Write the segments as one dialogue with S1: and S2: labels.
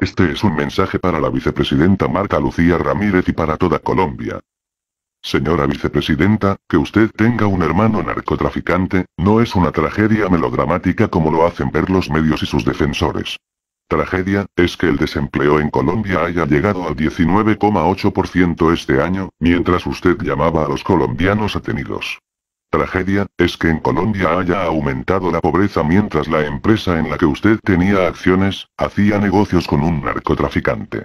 S1: Este es un mensaje para la vicepresidenta Marta Lucía Ramírez y para toda Colombia. Señora vicepresidenta, que usted tenga un hermano narcotraficante, no es una tragedia melodramática como lo hacen ver los medios y sus defensores. Tragedia, es que el desempleo en Colombia haya llegado al 19,8% este año, mientras usted llamaba a los colombianos atenidos. Tragedia, es que en Colombia haya aumentado la pobreza mientras la empresa en la que usted tenía acciones, hacía negocios con un narcotraficante.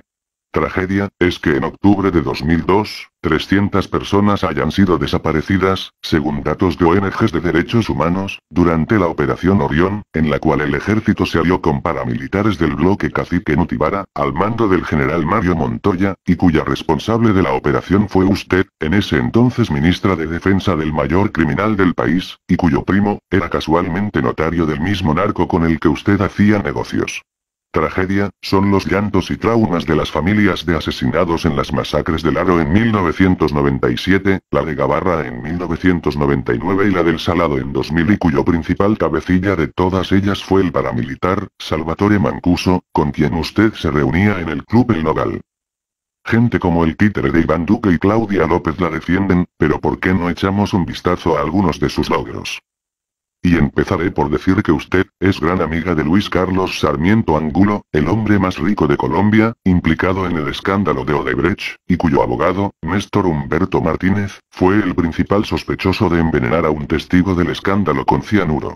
S1: Tragedia, es que en octubre de 2002, 300 personas hayan sido desaparecidas, según datos de ONGs de derechos humanos, durante la Operación Orión, en la cual el ejército se alió con paramilitares del bloque cacique Nutibara, al mando del general Mario Montoya, y cuya responsable de la operación fue usted, en ese entonces ministra de defensa del mayor criminal del país, y cuyo primo, era casualmente notario del mismo narco con el que usted hacía negocios. Tragedia, son los llantos y traumas de las familias de asesinados en las masacres del Aro en 1997, la de Gavarra en 1999 y la del Salado en 2000 y cuyo principal cabecilla de todas ellas fue el paramilitar, Salvatore Mancuso, con quien usted se reunía en el Club El Nogal. Gente como el títere de Iván Duque y Claudia López la defienden, pero ¿por qué no echamos un vistazo a algunos de sus logros? Y empezaré por decir que usted, es gran amiga de Luis Carlos Sarmiento Angulo, el hombre más rico de Colombia, implicado en el escándalo de Odebrecht, y cuyo abogado, Néstor Humberto Martínez, fue el principal sospechoso de envenenar a un testigo del escándalo con cianuro.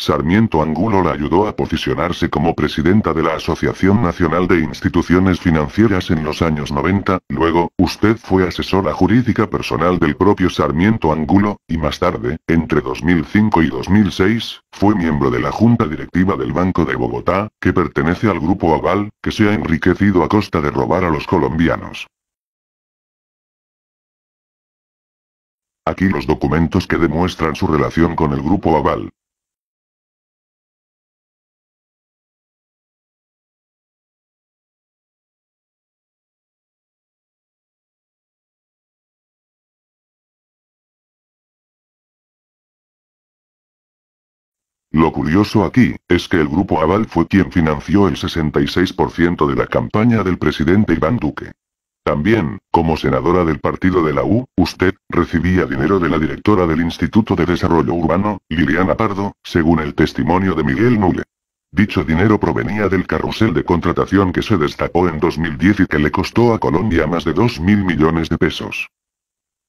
S1: Sarmiento Angulo la ayudó a posicionarse como presidenta de la Asociación Nacional de Instituciones Financieras en los años 90, luego, usted fue asesora jurídica personal del propio Sarmiento Angulo, y más tarde, entre 2005 y 2006, fue miembro de la Junta Directiva del Banco de Bogotá, que pertenece al Grupo Aval, que se ha enriquecido a costa de robar a los colombianos. Aquí los documentos que demuestran su relación con el Grupo Aval. Lo curioso aquí, es que el grupo Aval fue quien financió el 66% de la campaña del presidente Iván Duque. También, como senadora del partido de la U, usted, recibía dinero de la directora del Instituto de Desarrollo Urbano, Liliana Pardo, según el testimonio de Miguel Nule. Dicho dinero provenía del carrusel de contratación que se destapó en 2010 y que le costó a Colombia más de 2.000 millones de pesos.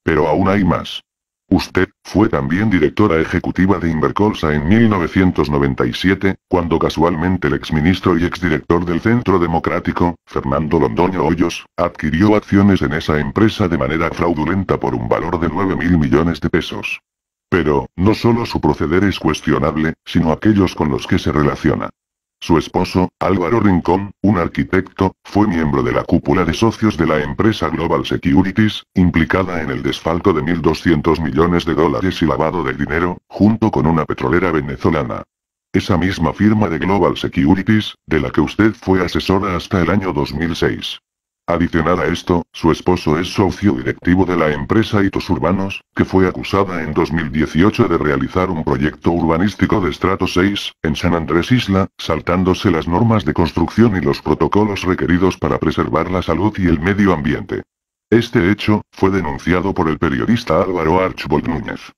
S1: Pero aún hay más. Usted, fue también directora ejecutiva de Invercolsa en 1997, cuando casualmente el exministro y exdirector del Centro Democrático, Fernando Londoño Hoyos, adquirió acciones en esa empresa de manera fraudulenta por un valor de mil millones de pesos. Pero, no solo su proceder es cuestionable, sino aquellos con los que se relaciona. Su esposo, Álvaro Rincón, un arquitecto, fue miembro de la cúpula de socios de la empresa Global Securities, implicada en el desfalco de 1.200 millones de dólares y lavado de dinero, junto con una petrolera venezolana. Esa misma firma de Global Securities, de la que usted fue asesora hasta el año 2006. Adicional a esto, su esposo es socio directivo de la empresa Hitos Urbanos, que fue acusada en 2018 de realizar un proyecto urbanístico de estrato 6, en San Andrés Isla, saltándose las normas de construcción y los protocolos requeridos para preservar la salud y el medio ambiente. Este hecho, fue denunciado por el periodista Álvaro Archbold Núñez.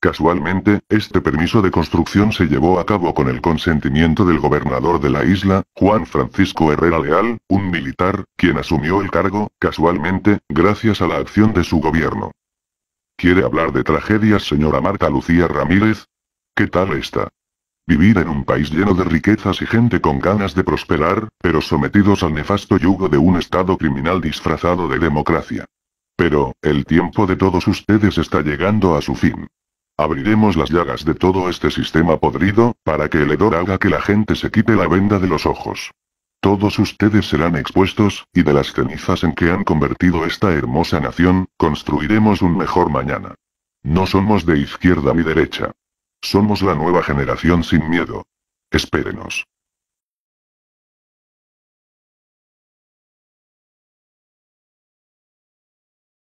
S1: Casualmente, este permiso de construcción se llevó a cabo con el consentimiento del gobernador de la isla, Juan Francisco Herrera Leal, un militar, quien asumió el cargo, casualmente, gracias a la acción de su gobierno. ¿Quiere hablar de tragedias señora Marta Lucía Ramírez? ¿Qué tal está? Vivir en un país lleno de riquezas y gente con ganas de prosperar, pero sometidos al nefasto yugo de un estado criminal disfrazado de democracia. Pero, el tiempo de todos ustedes está llegando a su fin. Abriremos las llagas de todo este sistema podrido, para que el hedor haga que la gente se quite la venda de los ojos. Todos ustedes serán expuestos, y de las cenizas en que han convertido esta hermosa nación, construiremos un mejor mañana. No somos de izquierda ni derecha. Somos la nueva generación sin miedo. Espérenos.